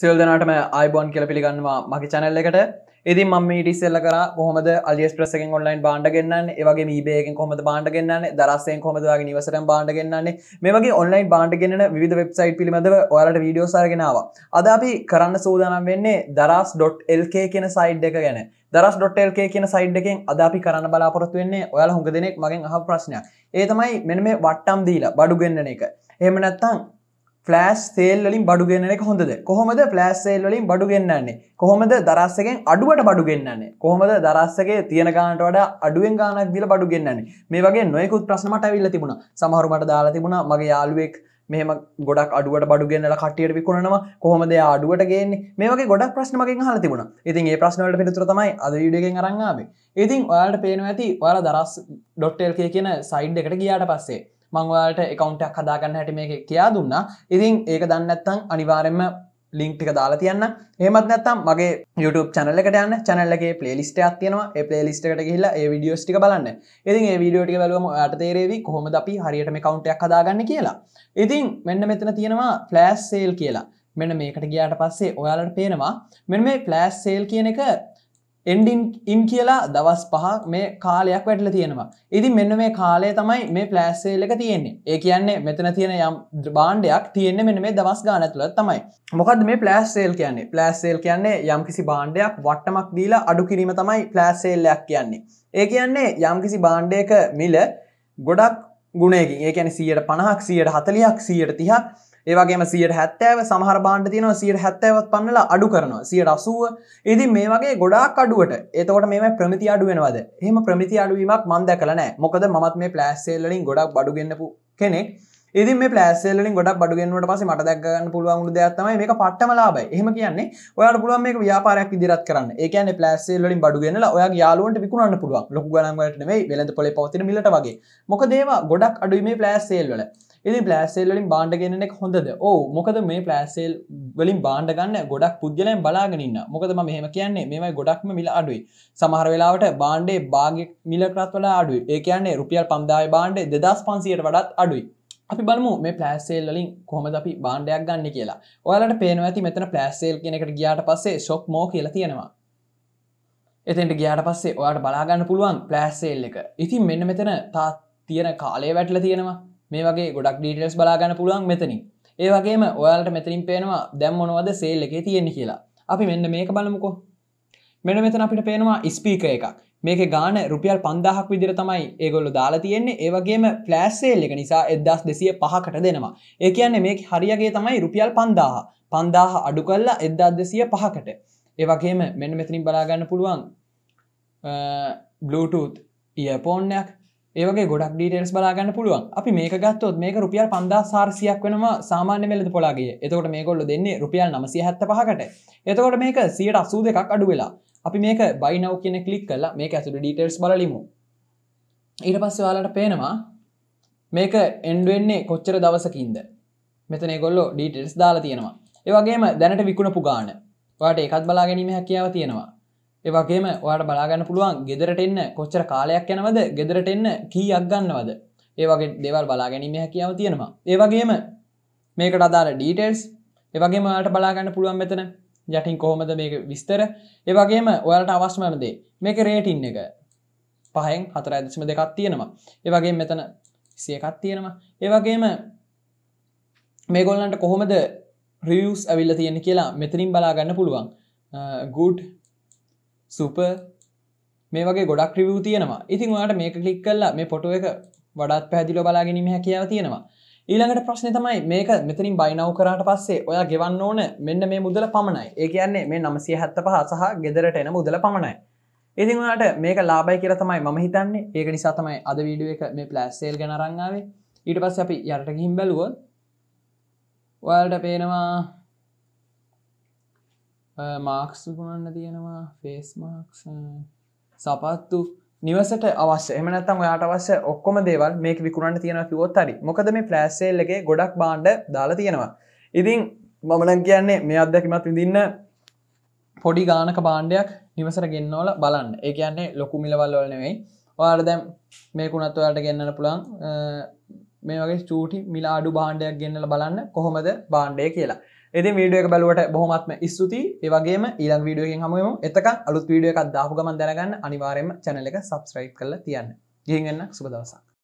සිල් දෙනාටම අයිබෝන් කියල පිළිගන්නවා මගේ චැනල්ල එකට ඉති ම ටිසල්ල කර හොමද අලියස් ප්‍රසක ඔන්ලයින් බාන්ඩගන්න ඒවගේ මේබේෙන් කොමද බාන්ඩගන්න දරස්සයෙන් කොමදවාගේ නිවසට බාන්ඩගන්නන්නේ මේගේ ඔන්ලයින් බාන්ඩගන්න විධ වෙබ්සයිට් පිළිබඳව ඔයාලට වීඩියෝ සරගෙනාව අද අපි කරන්න සූදානම් වෙන්නේ දරස්.lk කියෙන සයිඩ් එක ගැන දරස්.lk කියන සයිඩ් එකෙන් අද අපි කරන්න බලාපොරොත්තු වෙන්නේ ඔයාලා හුඟ දෙනෙක් මගෙන් අහ ප්‍රශ්නයක් ඒ තමයි මෙන්න මේ වට්ටම් දීලා බඩු ගෙන්නන එක එහෙම නැත්නම් ෆලෑස් සේල්ලින් බඩුගෙන්නෙ හොඳද කොහොමද ෆලෑස් සේල්ලින් බඩුගෙන්න්නන්නේ කොහොමද දරස්සකෙන් අඩුවට බඩුගෙන්න්නන්නේ කොහොමද දරස්සගේ තියෙන ගානට වඩ අඩුවෙන් ගානක් දිල බඩුගෙන්න්නන්නේ මේ වගේ නොයකුත් ප්‍රශ්නමට ඇවිල්ල තිබුණ සමහරුමට දාලා තිබුණ මගේ යාලුවෙක් මෙම ගොඩක් අඩුවට බඩුගෙන්න්නල කටියට විකුණනවා කොහොමද අඩුවට ගේන්නේ මේක ගොඩක් ප්‍රශ්නමකින් හල තිබුණ ඉතින් ඒ ප්‍රශ්නවලට පිතුර තමයි අද විඩගෙන් අරංාවේ ඉතින් ඔයාට පේනු ඇති ඔයාල දරස් ඩොට්ටෙල්කය කියන සයිඩ් එකට ගියාට පස්සේ මංවාට එකකවන්ටක් හදාගන්න හැට මේ කියා දුන්න ඉතින් ඒක දන්නත්තං අනිවාරෙන්ම ලිින්ක්ටික දාලා තියන්න ඒමත් නැත්තම් මගේ YouTube චැනල එකට යන්න චැනල්ලගේ පලේලිස්ට අත්තියනවා ඒ පලේලිස්ටකට කියලා ඒ විඩියෝස්ටික බලන්න ඉතින් ඒ විඩියෝටි බලුවම අට තේරේවි කොහොමද අපි හරියටම කවන්ටයක් හදාගන්න කියලා ඉතින් මෙන්න මෙතන තියෙනවා ෆලෑස් සේල් කියලා මෙන්න මේකට ගියාට පස්සේ ඔයාලට පේනවා මෙ මේ ෆලෑස් සේල් කියන එක එන්ඩින් ඉන් කියලා දවස් පහ මේ කාලයක් වැටල තියෙනවා ඉති මෙන්න මේ කාලය තමයි මේ පලෑස්සේලක තියෙන්නේ ඒ කියන්නේ මෙතන තියෙන යම් බාණ්ඩයක් තියෙන්නේ මෙන්න මේ දවස් ගානතුළ තමයි මොකද මේ පලෑස්සේල් කියන්නේ පලෑස්සේල් කියන්නේ යම් කිසි බාණ්ඩයක් වට්ටමක් දීලා අඩු කිරීම තමයි පලෑස්සේල්ලයක් කියන්නේ ඒ කියන්නේ යම් කිසි බාණ්ඩයක මිල ගොඩක් ගුණයකින් ඒ කියන්නේ සියයට පණහක් සියයට හතලියක් සියයට තිහක් ඒවගේ සියට හැත්තෑව සහර බාන්ට තියන සියට හැත්තෑවත් පන්නල අඩු කරනවා සියට අසුව ඉදි මේ වගේ ගොඩාක් අඩුවට ඒතවට මේ ප්‍රමති අඩුවෙනවද එහම ප්‍රමති අඩුවීමක් මන්ද කලනෑ මොකද මත් මේ පලෑස්සෙල්ලින් ගොඩක් බඩුගන්නපු කෙනෙක් ඉදි මේ පලෑස්සෙලින් ගොඩක් බඩුගෙන්වට පස මට දැක්ගන්න පුළුවන්ු දෙයක්ත්තම මේ පට්ටමලාබ එහම කියන්නේ ඔයාට පුළුවන් මේ ව්‍යාපාරයක් ඉදිරත් කරන්න ඒකන පලෑස්සෙල්ලින් බඩුගෙනල ඔයා යාලුවන්ට විකුණන්න පුළුවන් ලොක් ගනන්ගටනේ වෙලඳ පොල පවතින මිලට වගේ මොක දේවා ගොඩක් අඩුීමේ පලෑස්සෙල්වල ඉති පලස්සෙල්ලින් බාන්ඩ ගෙනෙක් හොඳද ඕ මොකද මේ පලස්සෙල් වලින් බාන්ඩගන්න ගොඩක් පුද්ගලයෙන් බලාගෙනන්න මොකදම මෙහම කියන්නේ මෙමයි ගොඩක්ම මිල අඩුයි සමහර වෙලාවට බාන්්ඩේ බාග මිලකරත් වල අඩුයි ඒ කියන්නේ රුපියල් පම්දායි බාන්්ඩේ දෙදස් පන්සියට වඩත් අඩුයි අපි බලමු මේ පලෑස්සේල්ලින් කොහමද අපි බාණ්ඩයක් ගන්න කියලා ඔයාලට පේනවා ඇති මෙතන පලෑස්සේල් කෙනෙකට ගියාට පස්සේ ශොක් මෝ කියලා තියෙනවා එතෙන්ට ගියාට පස්සේ ඔයාට බලාගන්න පුළුවන් පලෑස්සේල් එක ඉතින් මෙන්න මෙතන තාත් තියෙන කාලය වැටල තියෙනවා මේ වගේ ගොඩක් ඩීටස් බලාගන්න පුළුවන් මෙතනින් ඒ වගේම ඔයාලට මෙතරින් පේනවා දැම්මොනවද සේල් එකේ තියෙන කියලා අපි මෙන්න මේක බලමුකෝ මෙන මෙතන අපිට පේනවා ස්පීක එකක් මේක ගාන රුපියල් පන්දාහක් විදිර තමයි ඒගොල්ලු දාලා තියෙන්නේ ඒවගේම ෆලෑස්සේල් එක නිසා එදස් දෙසිය පහකට දෙනවා ඒ කියන්නේ මේ හරිියගේ තමයි රුපියල් පන්දාහ පන්දාහ අඩු කල්ලා එද්දාත් දෙසිය පහකට ඒවගේම මෙන්න මෙතනින් බලාගන්න පුළුවන් බ්ලටූත් ඉය පෝන්නයක් ඒවගේ ගොඩක් ඩීටේල්ස් බලාගන්න පුළුවන් අපි මේක ගත්තොත් මේක රුපියල් පන්දා සාර්සියක් වෙනවා සාමාන්‍ය වෙලද පොලාගේ එතකොට මේ ගොල්ල දෙන්නේ රුපියල් නමසය හැත්ත පහකට එතකොට මේක සියට අසූ දෙකක් අඩු වෙලා අපි මේක බයිනව් කියන කලික් කලා මේක ඇතුළ ඩීටේල්ස් බලලිමු ඊට පස්ස වාලට පේනවා මේක එන්ඩුවෙන්නේ කොච්චර දවසකින්ද මෙතන ගොල්ලො ඩීටෙල්ස් දාලා තියෙනවා ඒවගේම දැනට විකුණපු ගාන වාට එකත් බලා ගැනීම හැකියාව තියෙනවා ඒවගේම ඔයාට බලාගන්න පුළුවන් ගෙදරට එන්න කොච්චර කාලයක් යනවද ගෙදරට එන්න කී අක්ගන්නවද ඒවගේ දෙවල් බලාගැනීම හැකියාව තියෙනවා ඒවගේම මේකට අදාර ඩීටෙල්ස් ඒවගේ මට බලාගන්න පුළුවන් මෙතන යටින් කොහොමද මේක විස්තර ඒවගේම ඔයාලට අවස්මනදේ මේක රේටින් එක පහෙන් හතර ඇදසිම දෙකක් තියෙනවා ඒවගේ මෙතන සියකත් තියෙනවා ඒවගේම මේගොල්ලන්ට කොහොමද රියස් ඇවිල්ල තියෙන කියලා මෙතනින් බලාගන්න පුළුවන් ගුඩ් සුප මේ වගේ ගොඩක් ්‍රිවූ තියෙනවා ඉතින් වාට මේ කලික් කල්ලා මේ පොටුව එක වඩත් පැදිල බලාගැනීම හැකියාව තියෙනවා ඊළඟට ප්‍රශ්න තමයි මේක මෙතනින් බයිනව කරට පස්සේ ඔය ගෙවන්න ඕන මෙන්න මේ මුදල පමණයි ඒ කියන්නේ මේ නමසිය හැත්ත පහ සහ ගෙදරට එන මුදල පමණයි ඉතින්ට මේක ලාබයි කියර තමයි ම හිතන්නේ ඒක නිසා තමයි අද වීඩුව එක මේ පලෑස්සේල් ගැන රංගාවේ ඊට පස්ස අපි යටට ගිහිම් බැලුවොත් ඔයාලට පේනවා මාක්ස් විකුණන්න තියෙනවා ෆේස් මාක්ස් සපත්තු නිවසට අවශ්‍ය එමනත්තම් ඔයාට අවශ්‍ය ඔක්කොම දේවල් මේක විකුණන්න තියෙන කිවොත් හරි මොකද මේ ප්ලෑස්සේල්ලගේ ගොඩක් බාන්්ඩ දාලා තියෙනවා ඉතින් මමනන් කියන්නේ මේ අත්දැකිමත් විඳන්න පොඩි ගානක බාණ්ඩයක් නිවසර ගෙන්නවල බලන්න ඒ කියන්නේ ලොකු මිලවල්වල නෙවෙයි වාර දැම් මේකුණත් ඔයාට ගන්නන පුළන් මේ වගේ චූටි මිලා අඩු බාණ්ඩයක් ගෙන්නල බලන්න කොහොමද බාණ්ඩය කියලා එති වීඩියක බැලුවට බොහොමත්ම ස්තුති ඒවගේ ඊළං වීඩියෝගෙන් හමුවම එතක අලුත් වීඩියකක් දාහු ගමන් දැනගන්න අනිවාරයම චැනල එක සබස්ක්‍රයි් කල තියන්න ගහිගන්න සුබදවසක්